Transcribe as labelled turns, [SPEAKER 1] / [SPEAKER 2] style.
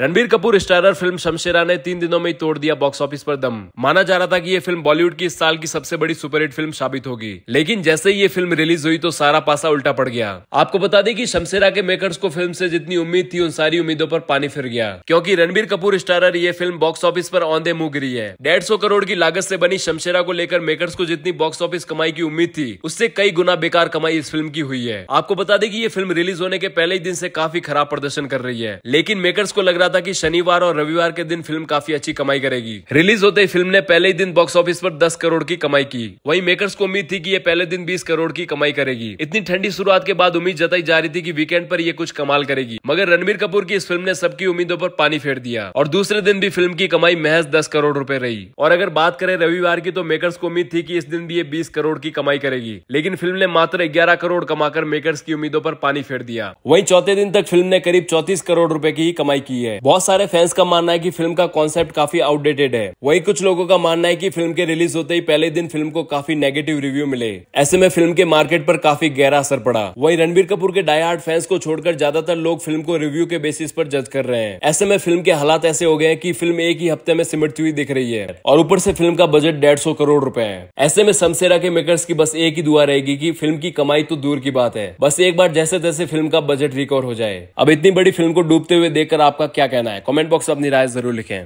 [SPEAKER 1] Ranbir Kapoor starrer फिल्म शमशेरा ने तीन दिनों में ही तोड़ दिया बॉक्स ऑफिस पर दम माना जा रहा था कि ये फिल्म बॉलीवुड की इस साल की सबसे बड़ी सुपरहिट फिल्म साबित होगी लेकिन जैसे ही ये फिल्म रिलीज हुई तो सारा पासा उल्टा पड़ गया आपको बता दें कि शमशेरा के मेकर्स को फिल्म से जितनी उम्मीद थी उन सारी उम्मीदों पर पानी फिर गया क्योंकि रणबीर कपूर स्टारर ये फिल्म बॉक्स ऑफिस पर औंधे मुंह गिरी है डेढ़ सौ करोड़ की लागत से बनी शमशेरा को लेकर मेकर्स को जितनी बॉक्स ऑफिस कमाई की उम्मीद थी उससे कई गुना बेकार कमाई इस फिल्म की हुई है आपको बता दें कि ये फिल्म रिलीज होने के पहले ही दिन से काफी खराब प्रदर्शन कर रही है लेकिन मेकर्स को लग रहा रहा था कि शनिवार और रविवार के दिन फिल्म काफी अच्छी कमाई करेगी रिलीज होते ही फिल्म ने पहले ही दिन बॉक्स ऑफिस पर दस करोड़ की कमाई की वही मेकर्स को उम्मीद थी की ये पहले दिन बीस करोड़ की कमाई करेगी इतनी ठंडी शुरुआत के बाद उम्मीद जताई जा रही थी की वीकेंड पर यह कुछ कमाल करेगी मगर रणबीर कपूर की इस फिल्म ने सबकी उम्मीदों पर पानी फेर दिया और दूसरे दिन भी फिल्म की कमाई महज दस करोड़ रूपए रही और अगर बात करें रविवार की तो मेकर्स को उम्मीद थी की इस दिन भी ये बीस करोड़ की कमाई करेगी लेकिन फिल्म ने मात्र ग्यारह करोड़ कमाकर मेकर्स की उम्मीदों पर पानी फेर दिया वहीं चौथे दिन तक फिल्म ने करीब चौतीस करोड़ रूपए की ही कमाई की है है बहुत सारे फैंस का मानना है की फिल्म का कॉन्सेप्ट काफी आउटडेटेड है वही कुछ लोगों का मानना है की फिल्म के रिलीज होते ही पहले दिन फिल्म को काफी नेगेटिव रिव्यू मिले ऐसे में फिल्म के मार्केट पर काफी गहरा असर पड़ा वही रणबीर कपूर के डाय हार्ट फैंस को छोड़कर ज्यादातर लोग फिल्म को रिव्यू के बेसिस पर जज कर रहे हैं ऐसे में फिल्म के हालात ऐसे हो गए हैं कि फिल्म एक ही हफ्ते में सिमटती हुई दिख रही है और ऊपर से फिल्म का बजट डेढ़ सौ करोड़ रुपए है ऐसे में समसेरा के मेकर्स की बस एक ही दुआ रहेगी कि फिल्म की कमाई तो दूर की बात है बस एक बार जैसे तैसे फिल्म का बजट रिकॉर्ड हो जाए अब इतनी बड़ी फिल्म को डूबते हुए देखकर आपका क्या क्या कहना है कमेंट बॉक्स में अपनी राय जरूर लिखें